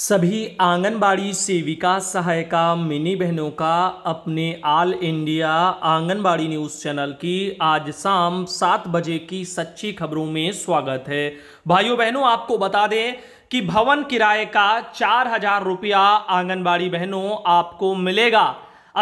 सभी आंगनबाड़ी सेविका सहायिका मिनी बहनों का अपने all India anganwadi news channel की आज शाम सात बजे की सच्ची खबरों में स्वागत है भाइयों बहनों आपको बता दें कि भवन किराए का चार हजार रुपया आंगनबाड़ी बहनों आपको मिलेगा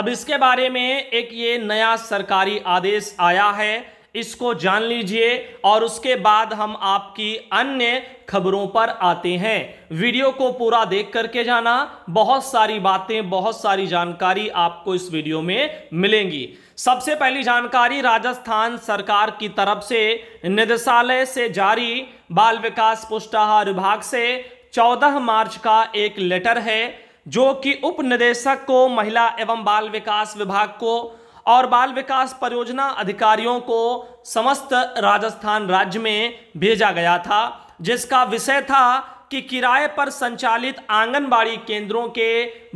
अब इसके बारे में एक ये नया सरकारी आदेश आया है इसको जान लीजिए और उसके बाद हम आपकी अन्य खबरों पर आते हैं वीडियो को पूरा देख करके जाना बहुत सारी बातें बहुत सारी जानकारी आपको इस वीडियो में मिलेंगी सबसे पहली जानकारी राजस्थान सरकार की तरफ से निदेशालय से जारी बाल विकास पुष्टाहार विभाग से 14 मार्च का एक लेटर है जो कि उप निदेशक को महिला एवं बाल विकास विभाग को और बाल विकास परियोजना अधिकारियों को समस्त राजस्थान राज्य में भेजा गया था जिसका विषय था कि किराए पर संचालित आंगनबाड़ी केंद्रों के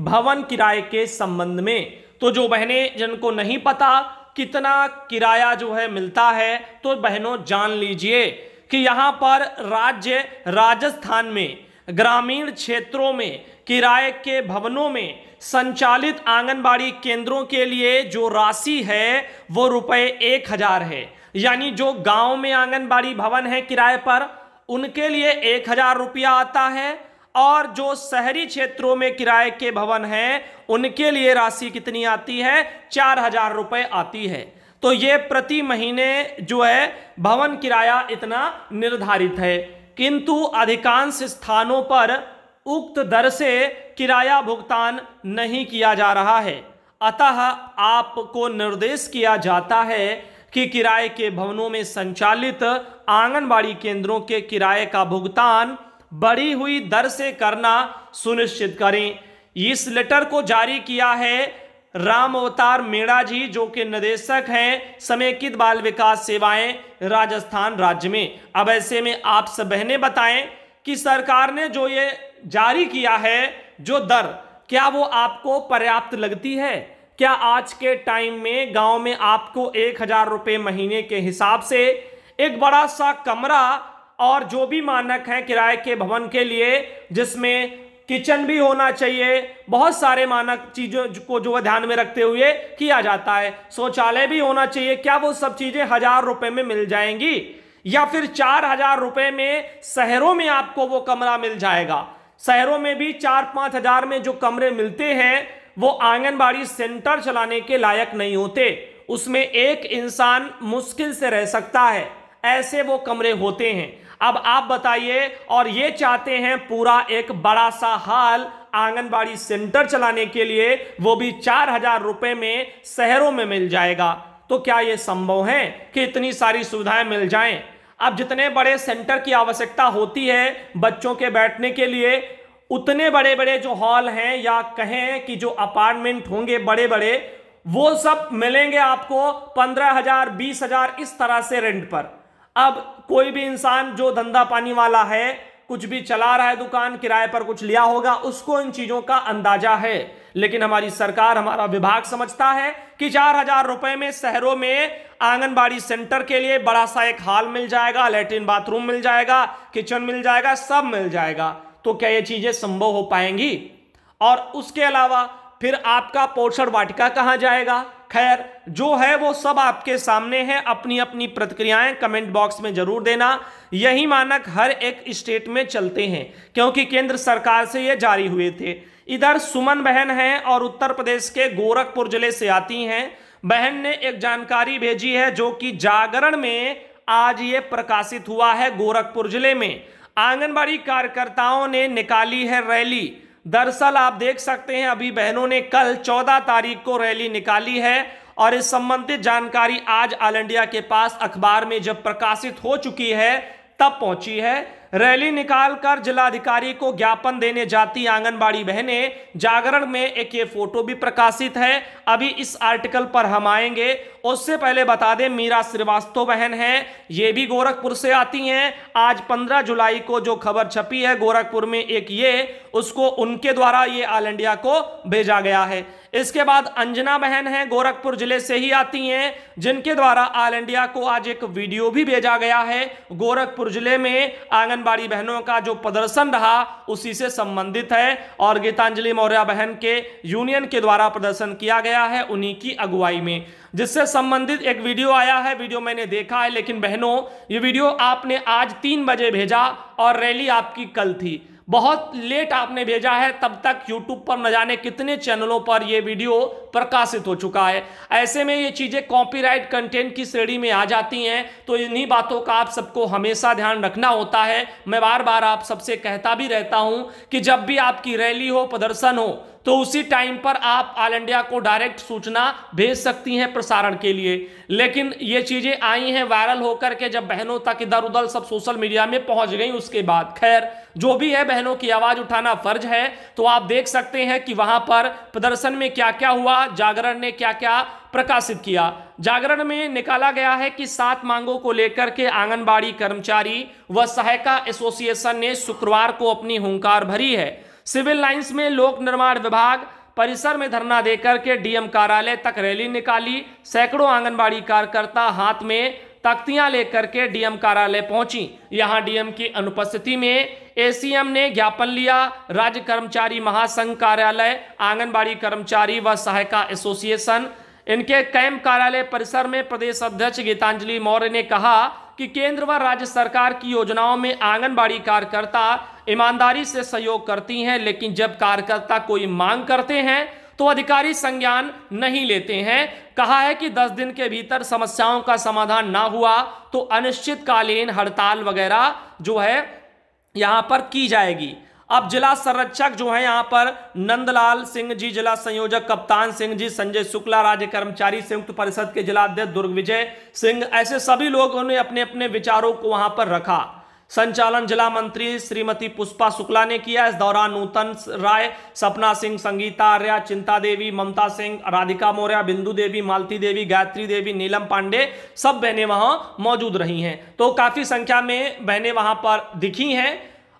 भवन किराए के संबंध में तो जो बहनें जिनको नहीं पता कितना किराया जो है मिलता है तो बहनों जान लीजिए कि यहाँ पर राज्य राजस्थान में ग्रामीण क्षेत्रों में किराए के भवनों में संचालित आंगनबाड़ी केंद्रों के लिए जो राशि है वो रुपए एक हजार है यानी जो गांव में आंगनबाड़ी भवन है किराए पर उनके लिए एक हजार रुपया आता है और जो शहरी क्षेत्रों में किराए के भवन हैं उनके लिए राशि कितनी आती है चार हजार रुपये आती है तो ये प्रति महीने जो है भवन किराया इतना निर्धारित है किंतु अधिकांश स्थानों पर उक्त दर से किराया भुगतान नहीं किया जा रहा है अतः आपको निर्देश किया जाता है कि किराए के भवनों में संचालित आंगनबाड़ी केंद्रों के किराए का भुगतान बढ़ी हुई दर से करना सुनिश्चित करें इस लेटर को जारी किया है राम अवतार मेड़ा जी जो कि निदेशक हैं समेकित बाल विकास सेवाएं राजस्थान राज्य में अब ऐसे में आप सब बहने बताएं कि सरकार ने जो ये जारी किया है जो दर क्या वो आपको पर्याप्त लगती है क्या आज के टाइम में गांव में आपको एक हजार रुपये महीने के हिसाब से एक बड़ा सा कमरा और जो भी मानक है किराए के भवन के लिए जिसमें किचन भी होना चाहिए बहुत सारे मानक चीज़ों को जो है ध्यान में रखते हुए किया जाता है शौचालय भी होना चाहिए क्या वो सब चीज़ें हजार रुपये में मिल जाएंगी या फिर चार हजार रुपये में शहरों में आपको वो कमरा मिल जाएगा शहरों में भी चार पाँच हजार में जो कमरे मिलते हैं वो आंगनबाड़ी सेंटर चलाने के लायक नहीं होते उसमें एक इंसान मुश्किल से रह सकता है ऐसे वो कमरे होते हैं अब आप बताइए और ये चाहते हैं पूरा एक बड़ा सा हाल आंगनबाड़ी सेंटर चलाने के लिए वो भी चार हजार रुपये में शहरों में मिल जाएगा तो क्या ये संभव है कि इतनी सारी सुविधाएं मिल जाएं अब जितने बड़े सेंटर की आवश्यकता होती है बच्चों के बैठने के लिए उतने बड़े बड़े जो हॉल हैं या कहें कि जो अपार्टमेंट होंगे बड़े बड़े वो सब मिलेंगे आपको पंद्रह हजार बीस हजार इस तरह से रेंट पर अब कोई भी इंसान जो धंधा पानी वाला है कुछ भी चला रहा है दुकान किराए पर कुछ लिया होगा उसको इन चीजों का अंदाजा है लेकिन हमारी सरकार हमारा विभाग समझता है कि चार हजार रुपए में शहरों में आंगनबाड़ी सेंटर के लिए बड़ा सा एक हॉल मिल जाएगा लेटरिन बाथरूम मिल जाएगा किचन मिल जाएगा सब मिल जाएगा तो क्या ये चीजें संभव हो पाएंगी और उसके अलावा फिर आपका पोषण वाटिका कहाँ जाएगा खैर जो है वो सब आपके सामने है अपनी अपनी प्रतिक्रियाएं कमेंट बॉक्स में जरूर देना यही मानक हर एक स्टेट में चलते हैं क्योंकि केंद्र सरकार से ये जारी हुए थे इधर सुमन बहन हैं और उत्तर प्रदेश के गोरखपुर जिले से आती हैं बहन ने एक जानकारी भेजी है जो कि जागरण में आज ये प्रकाशित हुआ है गोरखपुर जिले में आंगनबाड़ी कार्यकर्ताओं ने निकाली है रैली दरअसल आप देख सकते हैं अभी बहनों ने कल 14 तारीख को रैली निकाली है और इस संबंधित जानकारी आज ऑल इंडिया के पास अखबार में जब प्रकाशित हो चुकी है तब पहुंची है रैली निकालकर जिलाधिकारी को ज्ञापन देने जाती आंगनबाड़ी बहनें जागरण में एक ये फोटो भी प्रकाशित है अभी इस आर्टिकल पर हम आएंगे उससे पहले बता दें मीरा श्रीवास्तव बहन है ये भी गोरखपुर से आती हैं आज 15 जुलाई को जो खबर छपी है गोरखपुर में एक ये उसको उनके द्वारा ये ऑल इंडिया को भेजा गया है इसके बाद अंजना बहन है गोरखपुर जिले से ही आती हैं जिनके द्वारा ऑल इंडिया को आज एक वीडियो भी भेजा गया है गोरखपुर जिले में आंगनबाड़ी बहनों का जो प्रदर्शन रहा उसी से संबंधित है और गीतांजलि मौर्य बहन के यूनियन के द्वारा प्रदर्शन किया गया है उन्हीं की अगुवाई में जिससे संबंधित एक वीडियो आया है वीडियो मैंने देखा है लेकिन बहनों ये वीडियो आपने आज तीन बजे भेजा और रैली आपकी कल थी बहुत लेट आपने भेजा है तब तक यूट्यूब पर न जाने कितने चैनलों पर यह वीडियो प्रकाशित हो चुका है ऐसे में ये चीज़ें कॉपीराइट कंटेंट की श्रेणी में आ जाती हैं तो इन्हीं बातों का आप सबको हमेशा ध्यान रखना होता है मैं बार बार आप सबसे कहता भी रहता हूँ कि जब भी आपकी रैली हो प्रदर्शन हो तो उसी टाइम पर आप ऑल इंडिया को डायरेक्ट सूचना भेज सकती हैं प्रसारण के लिए लेकिन ये चीज़ें आई हैं वायरल होकर के जब बहनों तक इधर उधर सब सोशल मीडिया में पहुंच गई उसके बाद खैर जो भी है बहनों की आवाज़ उठाना फर्ज है तो आप देख सकते हैं कि वहां पर प्रदर्शन में क्या क्या हुआ जागरण ने क्या क्या प्रकाशित किया जागरण में निकाला गया है कि सात मांगों को लेकर के आंगनबाड़ी कर्मचारी व सहायका एसोसिएशन ने शुक्रवार को अपनी हुंकार भरी है सिविल लाइंस में लोक निर्माण विभाग परिसर में धरना देकर के डीएम कार्यालय तक रैली निकाली सैकड़ों आंगनबाड़ी कार्यकर्ता हाथ में तख्तियां लेकर के डीएम कार्यालय पहुंची यहां डीएम की अनुपस्थिति में एसीएम ने ज्ञापन लिया राज्य कर्मचारी महासंघ कार्यालय आंगनबाड़ी कर्मचारी व सहायता एसोसिएशन इनके कैंप कार्यालय परिसर में प्रदेश अध्यक्ष गीतांजलि मौर्य ने कहा कि केंद्र व राज्य सरकार की योजनाओं में आंगनबाड़ी कार्यकर्ता ईमानदारी से सहयोग करती हैं लेकिन जब कार्यकर्ता कोई मांग करते हैं तो अधिकारी संज्ञान नहीं लेते हैं कहा है कि 10 दिन के भीतर समस्याओं का समाधान ना हुआ तो अनिश्चितकालीन हड़ताल वगैरह जो है यहां पर की जाएगी अब जिला संरक्षक जो है यहाँ पर नंदलाल सिंह जी जिला संयोजक कप्तान सिंह जी संजय शुक्ला राज्य कर्मचारी संयुक्त परिषद के जिलाध्यक्ष दुर्ग विजय सिंह ऐसे सभी लोगों ने अपने अपने विचारों को वहां पर रखा संचालन जिला मंत्री श्रीमती पुष्पा शुक्ला ने किया इस दौरान नूतन राय सपना सिंह संगीता आर्या चिंता देवी ममता सिंह राधिका मौर्य बिंदु देवी मालती देवी गायत्री देवी नीलम पांडे सब बहनें वहां मौजूद रही हैं तो काफ़ी संख्या में बहनें वहां पर दिखी हैं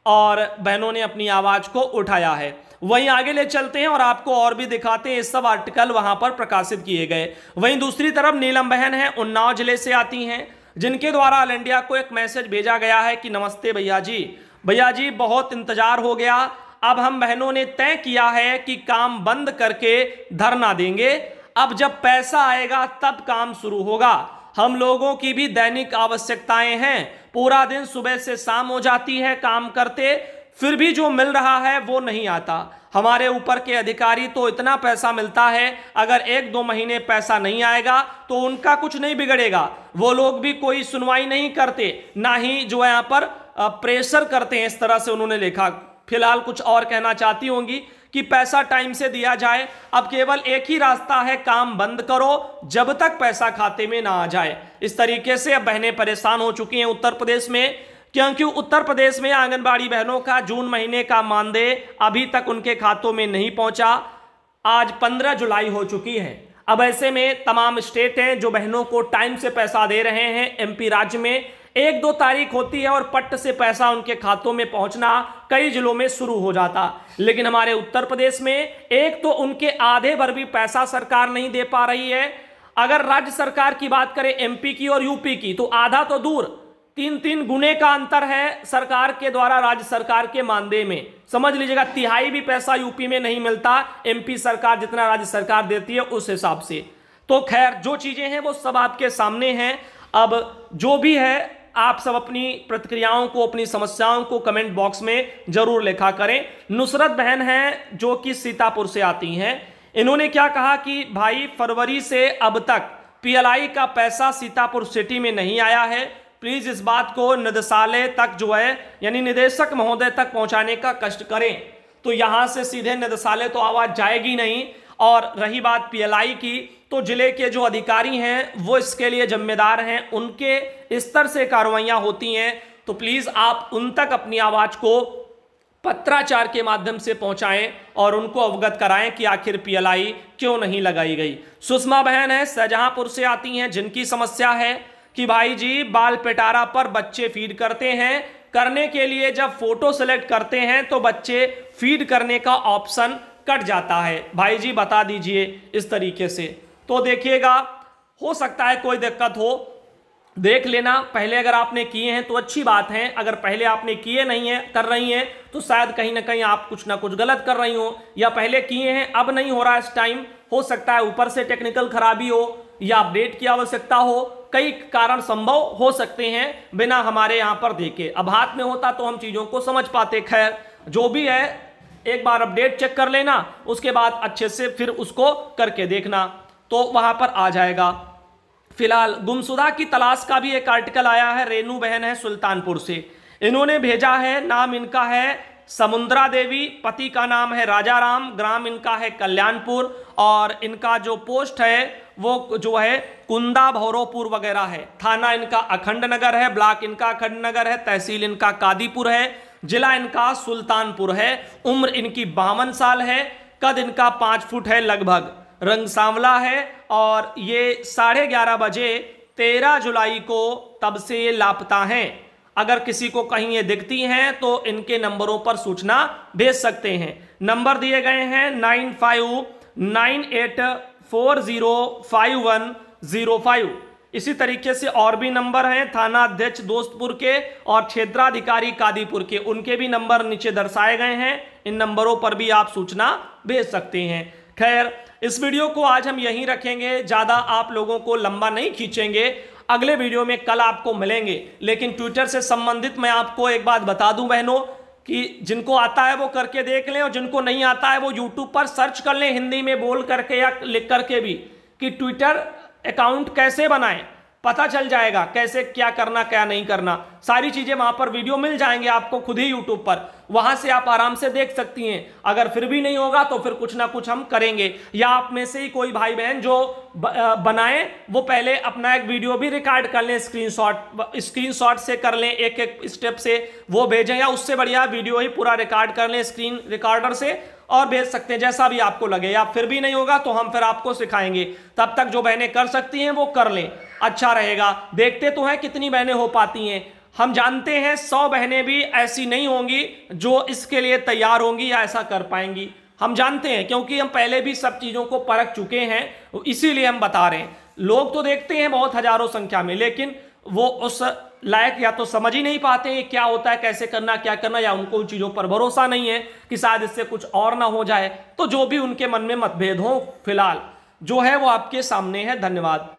और बहनों ने अपनी आवाज़ को उठाया है वहीं आगे ले चलते हैं और आपको और भी दिखाते हैं ये सब आर्टिकल वहां पर प्रकाशित किए गए वहीं दूसरी तरफ नीलम बहन है उन्नाव जिले से आती हैं जिनके द्वारा ऑल इंडिया को एक मैसेज भेजा गया है कि नमस्ते भैया जी भैया जी बहुत इंतजार हो गया अब हम बहनों ने तय किया है कि काम बंद करके धरना देंगे अब जब पैसा आएगा तब काम शुरू होगा हम लोगों की भी दैनिक आवश्यकताएं हैं पूरा दिन सुबह से शाम हो जाती है काम करते फिर भी जो मिल रहा है वो नहीं आता हमारे ऊपर के अधिकारी तो इतना पैसा मिलता है अगर एक दो महीने पैसा नहीं आएगा तो उनका कुछ नहीं बिगड़ेगा वो लोग भी कोई सुनवाई नहीं करते ना ही जो यहाँ पर प्रेशर करते हैं इस तरह से उन्होंने लिखा फिलहाल कुछ और कहना चाहती होंगी कि पैसा टाइम से दिया जाए अब केवल एक ही रास्ता है काम बंद करो जब तक पैसा खाते में ना आ जाए इस तरीके से अब बहनें परेशान हो चुकी हैं उत्तर प्रदेश में क्योंकि उत्तर प्रदेश में आंगनबाड़ी बहनों का जून महीने का मानदेय अभी तक उनके खातों में नहीं पहुंचा आज पंद्रह जुलाई हो चुकी है अब ऐसे में तमाम स्टेट हैं जो बहनों को टाइम से पैसा दे रहे हैं एमपी राज्य में एक दो तारीख होती है और पट्ट से पैसा उनके खातों में पहुंचना कई जिलों में शुरू हो जाता लेकिन हमारे उत्तर प्रदेश में एक तो उनके आधे भर भी पैसा सरकार नहीं दे पा रही है अगर राज्य सरकार की बात करें एमपी की और यूपी की तो आधा तो दूर तीन तीन गुने का अंतर है सरकार के द्वारा राज्य सरकार के मानदेय में समझ लीजिएगा तिहाई भी पैसा यूपी में नहीं मिलता एमपी सरकार जितना राज्य सरकार देती है उस हिसाब से तो खैर जो चीज़ें हैं वो सब आपके सामने हैं अब जो भी है आप सब अपनी प्रतिक्रियाओं को अपनी समस्याओं को कमेंट बॉक्स में जरूर लिखा करें नुसरत बहन हैं जो कि सीतापुर से आती हैं इन्होंने क्या कहा कि भाई फरवरी से अब तक पीएलआई का पैसा सीतापुर सिटी में नहीं आया है प्लीज़ इस बात को निदेशालय तक जो है यानी निदेशक महोदय तक पहुंचाने का कष्ट करें तो यहां से सीधे निदेशालय तो आवाज़ जाएगी नहीं और रही बात पीएलआई की तो जिले के जो अधिकारी हैं वो इसके लिए जिम्मेदार हैं उनके स्तर से कार्रवाइयाँ होती हैं तो प्लीज़ आप उन तक अपनी आवाज़ को पत्राचार के माध्यम से पहुंचाएं और उनको अवगत कराएं कि आखिर पीएलआई क्यों नहीं लगाई गई सुषमा बहन है शाहजहांपुर से आती हैं जिनकी समस्या है कि भाई जी बाल पिटारा पर बच्चे फीड करते हैं करने के लिए जब फोटो सेलेक्ट करते हैं तो बच्चे फीड करने का ऑप्शन कट जाता है भाई जी बता दीजिए इस तरीके से तो देखिएगा हो सकता है कोई दिक्कत हो देख लेना पहले अगर आपने किए हैं तो अच्छी बात है अगर पहले आपने किए नहीं है कर रही हैं तो शायद कहीं ना कहीं आप कुछ ना कुछ गलत कर रही हो या पहले किए हैं अब नहीं हो रहा इस टाइम हो सकता है ऊपर से टेक्निकल खराबी हो या अपडेट की आवश्यकता हो कई कारण संभव हो सकते हैं बिना हमारे यहाँ पर देखे अब हाथ में होता तो हम चीज़ों को समझ पाते खैर जो भी है एक बार अपडेट चेक कर लेना उसके बाद अच्छे से फिर उसको करके देखना तो वहां पर आ जाएगा फिलहाल गुमशुदा की तलाश का भी एक आर्टिकल आया है रेनू बहन है सुल्तानपुर से इन्होंने भेजा है नाम इनका है समुद्रा देवी पति का नाम है राजा राम ग्राम इनका है कल्याणपुर और इनका जो पोस्ट है वो जो है कुंदा भौरोपुर वगैरह है थाना इनका अखंड नगर है ब्लॉक इनका अखंड नगर है तहसील इनका कादीपुर है जिला इनका सुल्तानपुर है उम्र इनकी बावन साल है कद इनका पाँच फुट है लगभग रंग सांवला है और ये साढ़े ग्यारह बजे तेरह जुलाई को तब से ये लापता हैं अगर किसी को कहीं ये दिखती हैं तो इनके नंबरों पर सूचना भेज सकते हैं नंबर दिए गए हैं nine five nine eight four zero five one zero five इसी तरीके से और भी नंबर हैं थाना अध्यक्ष दोस्तपुर के और क्षेत्राधिकारी कादीपुर के उनके भी नंबर नीचे दर्शाए गए हैं इन नंबरों पर भी आप सूचना भेज सकते हैं खैर इस वीडियो को आज हम यहीं रखेंगे ज़्यादा आप लोगों को लंबा नहीं खींचेंगे अगले वीडियो में कल आपको मिलेंगे लेकिन ट्विटर से संबंधित मैं आपको एक बात बता दूं बहनों कि जिनको आता है वो करके देख लें और जिनको नहीं आता है वो यूट्यूब पर सर्च कर लें हिंदी में बोल करके या लिख करके भी कि ट्विटर अकाउंट कैसे बनाएं पता चल जाएगा कैसे क्या करना क्या नहीं करना सारी चीज़ें वहां पर वीडियो मिल जाएंगे आपको खुद ही यूट्यूब पर वहां से आप आराम से देख सकती हैं अगर फिर भी नहीं होगा तो फिर कुछ ना कुछ हम करेंगे या आप में से ही कोई भाई बहन जो बनाए वो पहले अपना एक वीडियो भी रिकॉर्ड कर लें स्क्रीनशॉट स्क्रीनशॉट से कर लें एक एक स्टेप से वो भेजें या उससे बढ़िया वीडियो ही पूरा रिकॉर्ड कर लें स्क्रीन रिकॉर्डर से और भेज सकते हैं जैसा भी आपको लगे या फिर भी नहीं होगा तो हम फिर आपको सिखाएंगे तब तक जो बहनें कर सकती हैं वो कर लें अच्छा रहेगा देखते तो हैं कितनी बहनें हो पाती हैं हम जानते हैं सौ बहनें भी ऐसी नहीं होंगी जो इसके लिए तैयार होंगी या ऐसा कर पाएंगी हम जानते हैं क्योंकि हम पहले भी सब चीज़ों को परख चुके हैं इसीलिए हम बता रहे हैं लोग तो देखते हैं बहुत हजारों संख्या में लेकिन वो उस लायक या तो समझ ही नहीं पाते हैं क्या होता है कैसे करना क्या करना या उनको उन चीज़ों पर भरोसा नहीं है कि शायद इससे कुछ और ना हो जाए तो जो भी उनके मन में मतभेद हो फिलहाल जो है वो आपके सामने है धन्यवाद